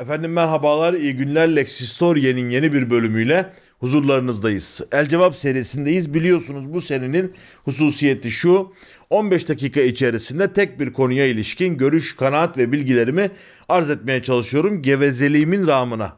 Efendim merhabalar, iyi günler. Lexistoria'nın yeni bir bölümüyle huzurlarınızdayız. El Cevap serisindeyiz. Biliyorsunuz bu serinin hususiyeti şu. 15 dakika içerisinde tek bir konuya ilişkin görüş, kanaat ve bilgilerimi arz etmeye çalışıyorum gevezeliğimin rağmına.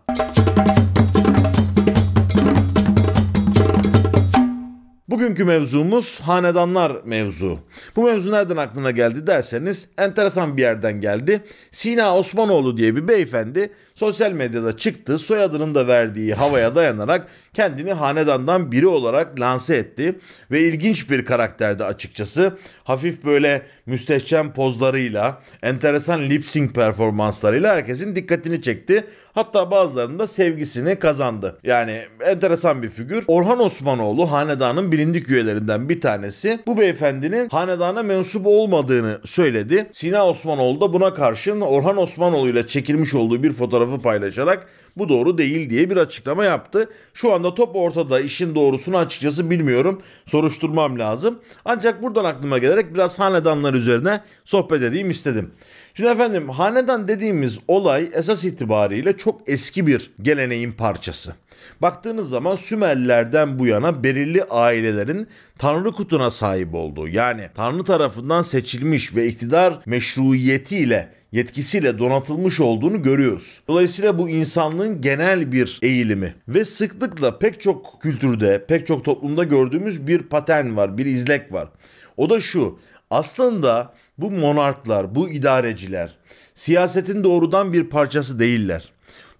Bugünkü mevzumuz hanedanlar mevzu. Bu mevzu nereden aklına geldi derseniz enteresan bir yerden geldi. Sina Osmanoğlu diye bir beyefendi sosyal medyada çıktı. Soyadının da verdiği havaya dayanarak kendini hanedandan biri olarak lanse etti. Ve ilginç bir karakterdi açıkçası. Hafif böyle müstehcen pozlarıyla, enteresan lip sync performanslarıyla herkesin dikkatini çekti. Hatta bazılarının da sevgisini kazandı. Yani enteresan bir figür. Orhan Osmanoğlu hanedanın bilindik üyelerinden bir tanesi. Bu beyefendinin hanedana mensup olmadığını söyledi. Sina Osmanoğlu da buna karşın Orhan Osmanoğlu ile çekilmiş olduğu bir fotoğrafı paylaşarak bu doğru değil diye bir açıklama yaptı. Şu anda top ortada. işin doğrusunu açıkçası bilmiyorum. Soruşturmam lazım. Ancak buradan aklıma gelerek biraz hanedanlar üzerine sohbet edeyim istedim. Şimdi efendim hanedan dediğimiz olay esas itibariyle çok eski bir geleneğin parçası. Baktığınız zaman Sümerlerden bu yana belirli ailelerin tanrı kutuna sahip olduğu yani tanrı tarafından seçilmiş ve iktidar meşruiyetiyle yetkisiyle donatılmış olduğunu görüyoruz. Dolayısıyla bu insanlığın genel bir eğilimi ve sıklıkla pek çok kültürde, pek çok toplumda gördüğümüz bir patern var, bir izlek var. O da şu. Aslında bu monarklar, bu idareciler siyasetin doğrudan bir parçası değiller.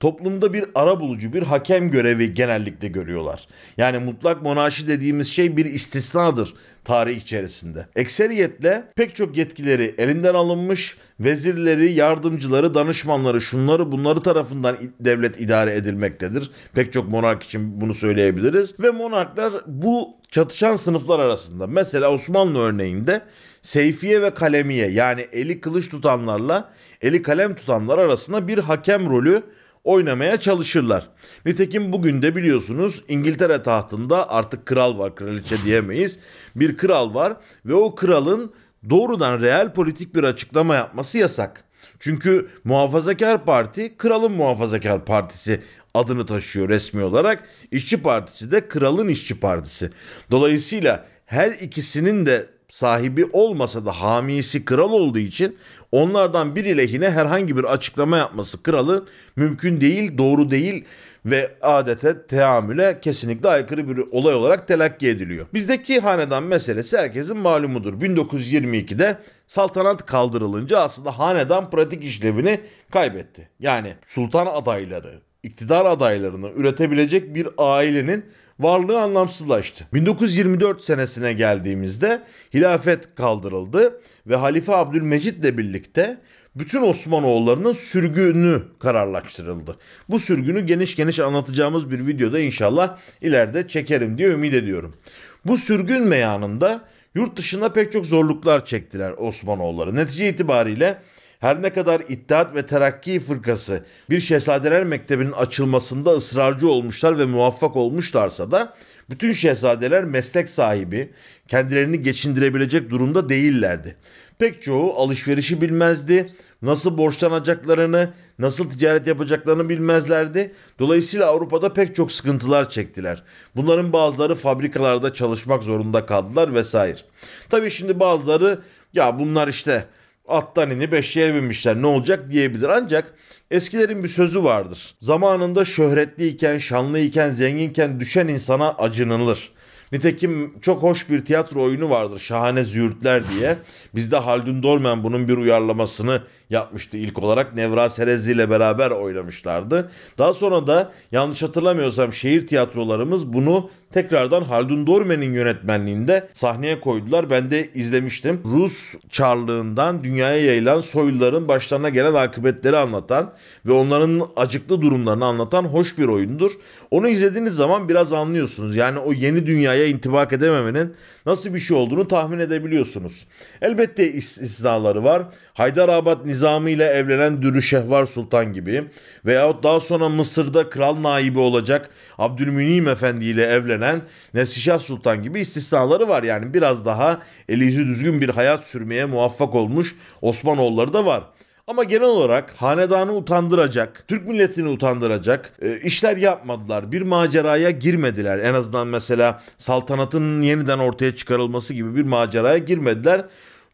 Toplumda bir ara bulucu, bir hakem görevi genellikle görüyorlar. Yani mutlak monarşi dediğimiz şey bir istisnadır tarih içerisinde. Ekseriyetle pek çok yetkileri elinden alınmış, vezirleri, yardımcıları, danışmanları, şunları bunları tarafından devlet idare edilmektedir. Pek çok monark için bunu söyleyebiliriz. Ve monarklar bu çatışan sınıflar arasında mesela Osmanlı örneğinde Seyfiye ve Kalemiye yani eli kılıç tutanlarla eli kalem tutanlar arasında bir hakem rolü oynamaya çalışırlar. Nitekim bugün de biliyorsunuz İngiltere tahtında artık kral var kraliçe diyemeyiz. Bir kral var ve o kralın doğrudan real politik bir açıklama yapması yasak. Çünkü Muhafazakar Parti kralın Muhafazakar Partisi adını taşıyor resmi olarak. İşçi Partisi de kralın işçi Partisi. Dolayısıyla her ikisinin de sahibi olmasa da hamisi kral olduğu için onlardan biri lehine herhangi bir açıklama yapması kralı mümkün değil, doğru değil ve adete teamüle kesinlikle aykırı bir olay olarak telakki ediliyor. Bizdeki hanedan meselesi herkesin malumudur. 1922'de saltanat kaldırılınca aslında hanedan pratik işlevini kaybetti. Yani sultan adayları, iktidar adaylarını üretebilecek bir ailenin varlığı anlamsızlaştı. 1924 senesine geldiğimizde hilafet kaldırıldı ve Halife Abdülmecid ile birlikte bütün Osmanoğullarının sürgünü kararlaştırıldı. Bu sürgünü geniş geniş anlatacağımız bir videoda inşallah ileride çekerim diye ümit ediyorum. Bu sürgün meyanında yurt dışında pek çok zorluklar çektiler Osmanoğulları. Netice itibariyle her ne kadar İttihat ve Terakki fırkası bir şehzadeler mektebinin açılmasında ısrarcı olmuşlar ve muvaffak olmuşlarsa da bütün şehzadeler meslek sahibi, kendilerini geçindirebilecek durumda değillerdi. Pek çoğu alışverişi bilmezdi, nasıl borçlanacaklarını, nasıl ticaret yapacaklarını bilmezlerdi. Dolayısıyla Avrupa'da pek çok sıkıntılar çektiler. Bunların bazıları fabrikalarda çalışmak zorunda kaldılar vesaire. Tabii şimdi bazıları ya bunlar işte attan inip eşeğe binmişler ne olacak diyebilir. Ancak eskilerin bir sözü vardır. Zamanında şöhretliyken, şanlıyken, zenginken düşen insana acınılır. Nitekim çok hoş bir tiyatro oyunu vardır Şahane Züğürtler diye. Bizde Haldun Dorman bunun bir uyarlamasını yapmıştı ilk olarak. Nevra Serezli ile beraber oynamışlardı. Daha sonra da yanlış hatırlamıyorsam şehir tiyatrolarımız bunu tekrardan Haldun Dorme'nin yönetmenliğinde sahneye koydular. Ben de izlemiştim. Rus çarlığından dünyaya yayılan soyluların başlarına gelen akıbetleri anlatan ve onların acıklı durumlarını anlatan hoş bir oyundur. Onu izlediğiniz zaman biraz anlıyorsunuz. Yani o yeni dünya dünyaya intibak edememenin nasıl bir şey olduğunu tahmin edebiliyorsunuz. Elbette istisnaları var. Haydarabad Nizami ile evlenen Dürüşehvar Sultan gibi veyahut daha sonra Mısır'da kral naibi olacak Abdülmünim Efendi ile evlenen Nesişah Sultan gibi istisnaları var. Yani biraz daha eli yüzü düzgün bir hayat sürmeye muvaffak olmuş Osmanoğulları da var. Ama genel olarak hanedanı utandıracak, Türk milletini utandıracak e, işler yapmadılar. Bir maceraya girmediler. En azından mesela saltanatın yeniden ortaya çıkarılması gibi bir maceraya girmediler.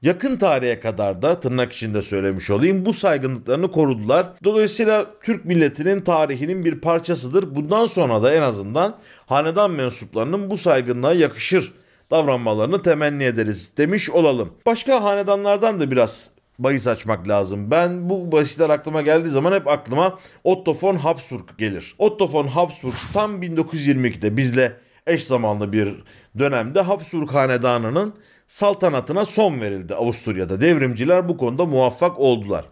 Yakın tarihe kadar da tırnak içinde söylemiş olayım bu saygınlıklarını korudular. Dolayısıyla Türk milletinin tarihinin bir parçasıdır. Bundan sonra da en azından hanedan mensuplarının bu saygınlığa yakışır davranmalarını temenni ederiz demiş olalım. Başka hanedanlardan da biraz bahis açmak lazım. Ben bu bahisler aklıma geldiği zaman hep aklıma Otto von Habsburg gelir. Otto von Habsburg tam 1922'de bizle eş zamanlı bir dönemde Habsburg Hanedanı'nın saltanatına son verildi Avusturya'da. Devrimciler bu konuda muvaffak oldular.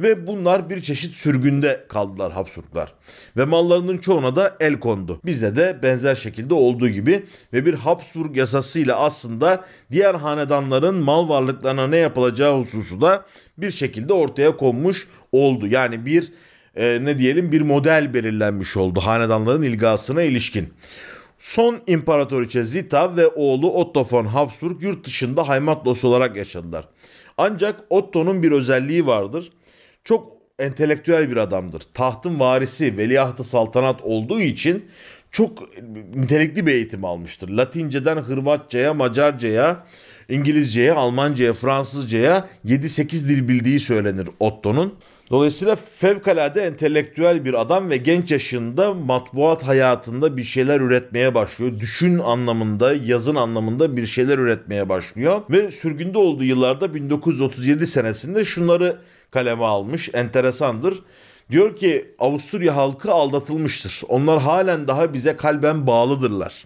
Ve bunlar bir çeşit sürgünde kaldılar Habsburglar. Ve mallarının çoğuna da el kondu. Bizde de benzer şekilde olduğu gibi ve bir Habsburg yasasıyla aslında diğer hanedanların mal varlıklarına ne yapılacağı hususu da bir şekilde ortaya konmuş oldu. Yani bir e, ne diyelim bir model belirlenmiş oldu hanedanların ilgasına ilişkin. Son imparatoriçe Zita ve oğlu Otto von Habsburg yurt dışında haymatlos olarak yaşadılar. Ancak Otto'nun bir özelliği vardır. Çok entelektüel bir adamdır. Tahtın varisi, veliahtı saltanat olduğu için çok nitelikli bir eğitim almıştır. Latinceden Hırvatça'ya, Macarca'ya, İngilizce'ye, Almanca'ya, Fransızca'ya 7-8 dil bildiği söylenir Otto'nun. Dolayısıyla fevkalade entelektüel bir adam ve genç yaşında matbuat hayatında bir şeyler üretmeye başlıyor. Düşün anlamında, yazın anlamında bir şeyler üretmeye başlıyor. Ve sürgünde olduğu yıllarda 1937 senesinde şunları kaleme almış. Enteresandır. Diyor ki Avusturya halkı aldatılmıştır. Onlar halen daha bize kalben bağlıdırlar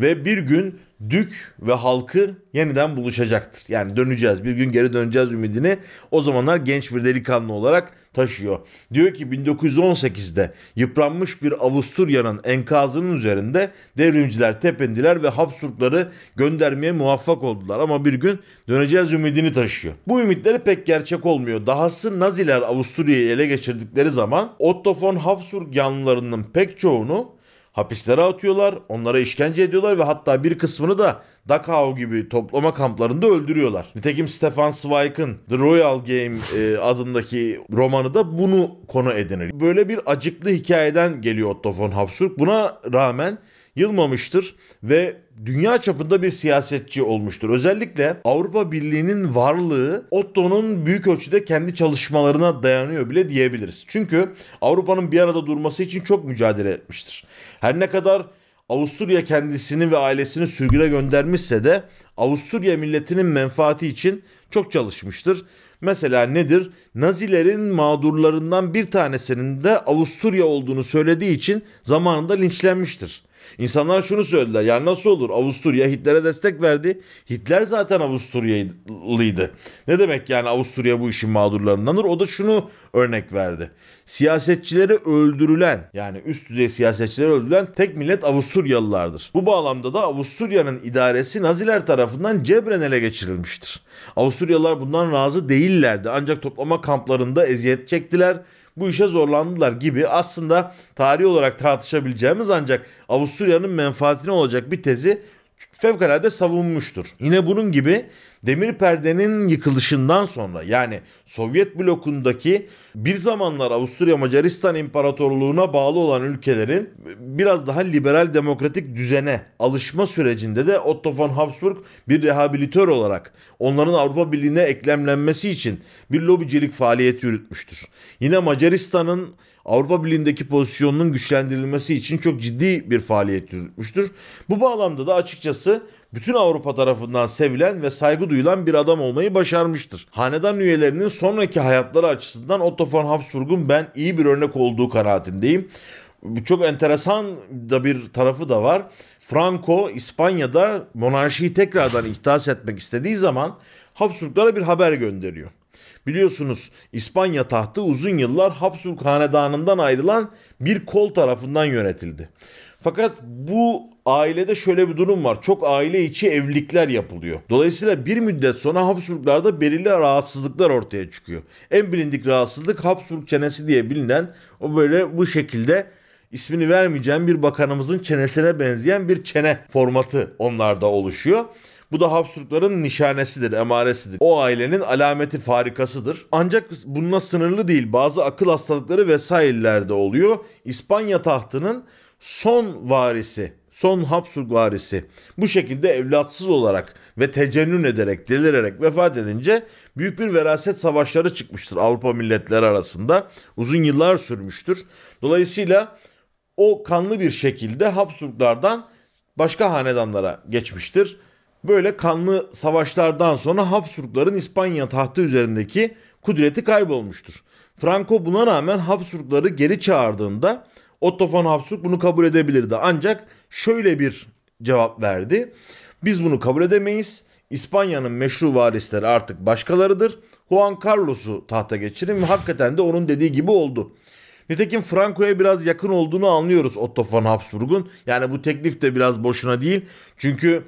ve bir gün Dük ve halkı yeniden buluşacaktır. Yani döneceğiz bir gün geri döneceğiz ümidini o zamanlar genç bir delikanlı olarak taşıyor. Diyor ki 1918'de yıpranmış bir Avusturya'nın enkazının üzerinde devrimciler tependiler ve Habsburgları göndermeye muvaffak oldular. Ama bir gün döneceğiz ümidini taşıyor. Bu ümitleri pek gerçek olmuyor. Dahası Naziler Avusturya'yı ele geçirdikleri zaman Otto von Habsburg yanlılarının pek çoğunu hapislere atıyorlar, onlara işkence ediyorlar ve hatta bir kısmını da Dachau gibi toplama kamplarında öldürüyorlar. Nitekim Stefan Zweig'in The Royal Game e, adındaki romanı da bunu konu edinir. Böyle bir acıklı hikayeden geliyor Otto von Habsburg. Buna rağmen yılmamıştır ve dünya çapında bir siyasetçi olmuştur. Özellikle Avrupa Birliği'nin varlığı Otto'nun büyük ölçüde kendi çalışmalarına dayanıyor bile diyebiliriz. Çünkü Avrupa'nın bir arada durması için çok mücadele etmiştir. Her ne kadar Avusturya kendisini ve ailesini sürgüne göndermişse de Avusturya milletinin menfaati için çok çalışmıştır. Mesela nedir? Nazilerin mağdurlarından bir tanesinin de Avusturya olduğunu söylediği için zamanında linçlenmiştir. İnsanlar şunu söylediler. Ya nasıl olur? Avusturya Hitler'e destek verdi. Hitler zaten Avusturyalıydı. Ne demek yani Avusturya bu işin mağdurlarındandır? O da şunu örnek verdi. Siyasetçileri öldürülen yani üst düzey siyasetçileri öldürülen tek millet Avusturyalılardır. Bu bağlamda da Avusturya'nın idaresi Naziler tarafından cebren ele geçirilmiştir. Avusturyalılar bundan razı değillerdi ancak toplama kamplarında eziyet çektiler bu işe zorlandılar gibi aslında tarih olarak tartışabileceğimiz ancak Avusturya'nın menfaatine olacak bir tezi fevkalade savunmuştur. Yine bunun gibi demir perdenin yıkılışından sonra yani Sovyet blokundaki bir zamanlar Avusturya Macaristan İmparatorluğu'na bağlı olan ülkelerin biraz daha liberal demokratik düzene alışma sürecinde de Otto von Habsburg bir rehabilitör olarak onların Avrupa Birliği'ne eklemlenmesi için bir lobicilik faaliyeti yürütmüştür. Yine Macaristan'ın Avrupa Birliği'ndeki pozisyonunun güçlendirilmesi için çok ciddi bir faaliyet yürütmüştür. Bu bağlamda da açıkçası babası bütün Avrupa tarafından sevilen ve saygı duyulan bir adam olmayı başarmıştır. Hanedan üyelerinin sonraki hayatları açısından Otto von Habsburg'un ben iyi bir örnek olduğu kanaatindeyim. Çok enteresan da bir tarafı da var. Franco İspanya'da monarşiyi tekrardan ihdas etmek istediği zaman Habsburglara bir haber gönderiyor. Biliyorsunuz İspanya tahtı uzun yıllar Habsburg hanedanından ayrılan bir kol tarafından yönetildi. Fakat bu ailede şöyle bir durum var. Çok aile içi evlilikler yapılıyor. Dolayısıyla bir müddet sonra Habsburglarda belirli rahatsızlıklar ortaya çıkıyor. En bilindik rahatsızlık Habsburg çenesi diye bilinen o böyle bu şekilde ismini vermeyeceğim bir bakanımızın çenesine benzeyen bir çene formatı onlarda oluşuyor. Bu da Habsburgların nişanesidir, emaresidir. O ailenin alameti farikasıdır. Ancak bununla sınırlı değil. Bazı akıl hastalıkları vesairelerde oluyor. İspanya tahtının son varisi, son Habsburg varisi bu şekilde evlatsız olarak ve tecennün ederek, delirerek vefat edince büyük bir veraset savaşları çıkmıştır Avrupa milletleri arasında. Uzun yıllar sürmüştür. Dolayısıyla o kanlı bir şekilde Habsburglardan başka hanedanlara geçmiştir. Böyle kanlı savaşlardan sonra Habsburgların İspanya tahtı üzerindeki kudreti kaybolmuştur. Franco buna rağmen Habsburgları geri çağırdığında Otto von Habsburg bunu kabul edebilirdi. Ancak şöyle bir cevap verdi. Biz bunu kabul edemeyiz. İspanya'nın meşru varisleri artık başkalarıdır. Juan Carlos'u tahta geçirin ve hakikaten de onun dediği gibi oldu. Nitekim Franco'ya biraz yakın olduğunu anlıyoruz Otto von Habsburg'un. Yani bu teklif de biraz boşuna değil. Çünkü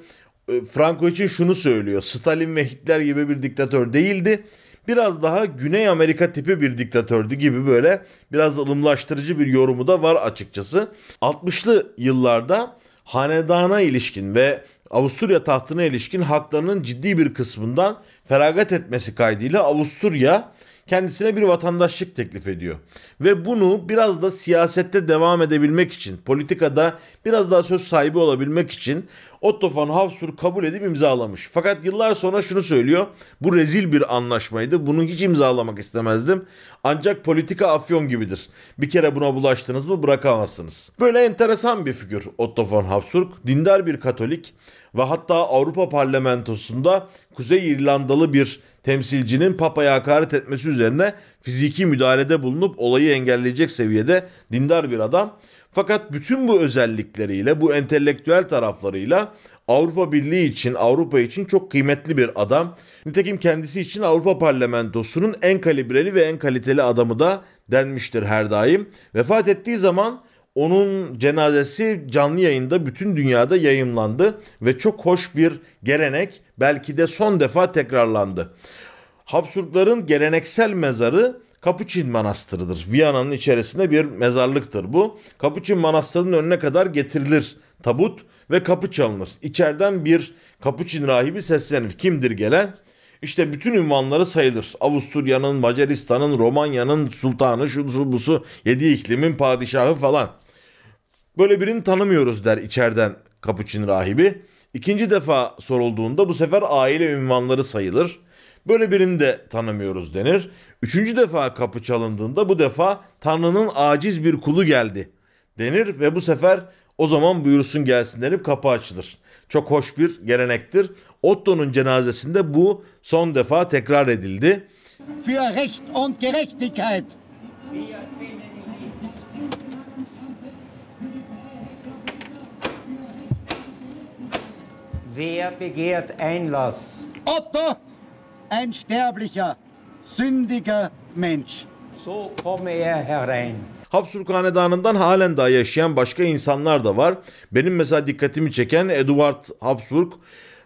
e, Franco için şunu söylüyor. Stalin ve Hitler gibi bir diktatör değildi biraz daha Güney Amerika tipi bir diktatördü gibi böyle biraz alımlaştırıcı bir yorumu da var açıkçası. 60'lı yıllarda hanedana ilişkin ve Avusturya tahtına ilişkin haklarının ciddi bir kısmından feragat etmesi kaydıyla Avusturya kendisine bir vatandaşlık teklif ediyor. Ve bunu biraz da siyasette devam edebilmek için, politikada biraz daha söz sahibi olabilmek için Otto von Habsburg kabul edip imzalamış. Fakat yıllar sonra şunu söylüyor. Bu rezil bir anlaşmaydı. Bunu hiç imzalamak istemezdim. Ancak politika afyon gibidir. Bir kere buna bulaştınız mı bırakamazsınız. Böyle enteresan bir figür Otto von Habsburg. Dindar bir Katolik ve hatta Avrupa Parlamentosu'nda Kuzey İrlandalı bir temsilcinin papaya hakaret etmesi üzerine fiziki müdahalede bulunup olayı engelleyecek seviyede dindar bir adam. Fakat bütün bu özellikleriyle, bu entelektüel taraflarıyla Avrupa Birliği için, Avrupa için çok kıymetli bir adam. Nitekim kendisi için Avrupa Parlamentosu'nun en kalibreli ve en kaliteli adamı da denmiştir her daim. Vefat ettiği zaman onun cenazesi canlı yayında bütün dünyada yayımlandı ve çok hoş bir gelenek belki de son defa tekrarlandı. Habsburgların geleneksel mezarı Kapuçin Manastırı'dır. Viyana'nın içerisinde bir mezarlıktır bu. Kapuçin Manastırı'nın önüne kadar getirilir tabut ve kapı çalınır. İçeriden bir Kapuçin rahibi seslenir. Kimdir gelen? İşte bütün ünvanları sayılır. Avusturya'nın, Macaristan'ın, Romanya'nın sultanı, şusu busu, yedi iklimin padişahı falan. Böyle birini tanımıyoruz der içeriden Kapuçin rahibi. İkinci defa sorulduğunda bu sefer aile ünvanları sayılır. Böyle birini de tanımıyoruz denir. Üçüncü defa kapı çalındığında bu defa Tanrı'nın aciz bir kulu geldi denir ve bu sefer o zaman buyursun gelsin denip kapı açılır. Çok hoş bir gelenektir. Otto'nun cenazesinde bu son defa tekrar edildi. Für Recht und Gerechtigkeit. Wer begehrt Einlass? Otto, ein sterblicher, sündiger Mensch. So komme er herein. Habsburg Hanedanı'ndan halen daha yaşayan başka insanlar da var. Benim mesela dikkatimi çeken Eduard Habsburg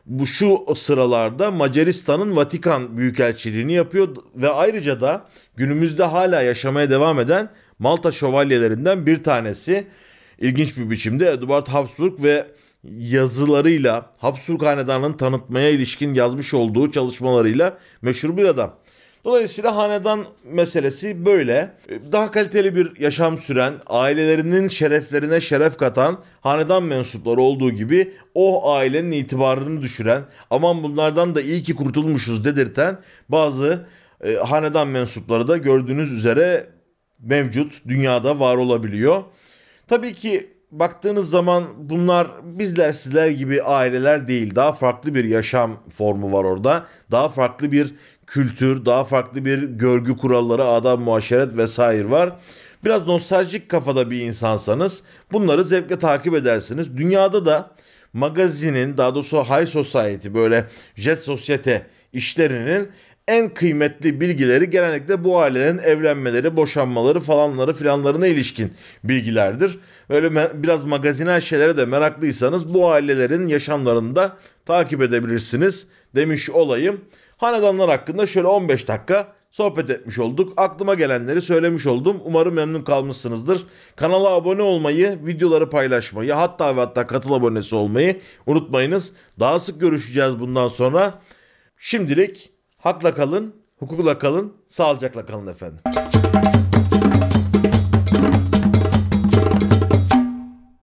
bu şu sıralarda Macaristan'ın Vatikan Büyükelçiliğini yapıyor ve ayrıca da günümüzde hala yaşamaya devam eden Malta şövalyelerinden bir tanesi. İlginç bir biçimde Eduard Habsburg ve yazılarıyla, Habsburg Hanedanı'nın tanıtmaya ilişkin yazmış olduğu çalışmalarıyla meşhur bir adam. Dolayısıyla hanedan meselesi böyle. Daha kaliteli bir yaşam süren, ailelerinin şereflerine şeref katan hanedan mensupları olduğu gibi o ailenin itibarını düşüren, aman bunlardan da iyi ki kurtulmuşuz dedirten bazı e, hanedan mensupları da gördüğünüz üzere mevcut, dünyada var olabiliyor. Tabii ki baktığınız zaman bunlar bizler sizler gibi aileler değil. Daha farklı bir yaşam formu var orada. Daha farklı bir kültür, daha farklı bir görgü kuralları, adam muaşeret vesaire var. Biraz nostaljik kafada bir insansanız bunları zevkle takip edersiniz. Dünyada da magazinin daha doğrusu high society böyle jet sosyete işlerinin en kıymetli bilgileri genellikle bu ailelerin evlenmeleri, boşanmaları falanları filanlarına ilişkin bilgilerdir öyle biraz magazinel şeylere de meraklıysanız bu ailelerin yaşamlarını da takip edebilirsiniz demiş olayım. Hanedanlar hakkında şöyle 15 dakika sohbet etmiş olduk. Aklıma gelenleri söylemiş oldum. Umarım memnun kalmışsınızdır. Kanala abone olmayı, videoları paylaşmayı, hatta ve hatta katıl abonesi olmayı unutmayınız. Daha sık görüşeceğiz bundan sonra. Şimdilik hakla kalın, hukukla kalın, sağlıcakla kalın efendim.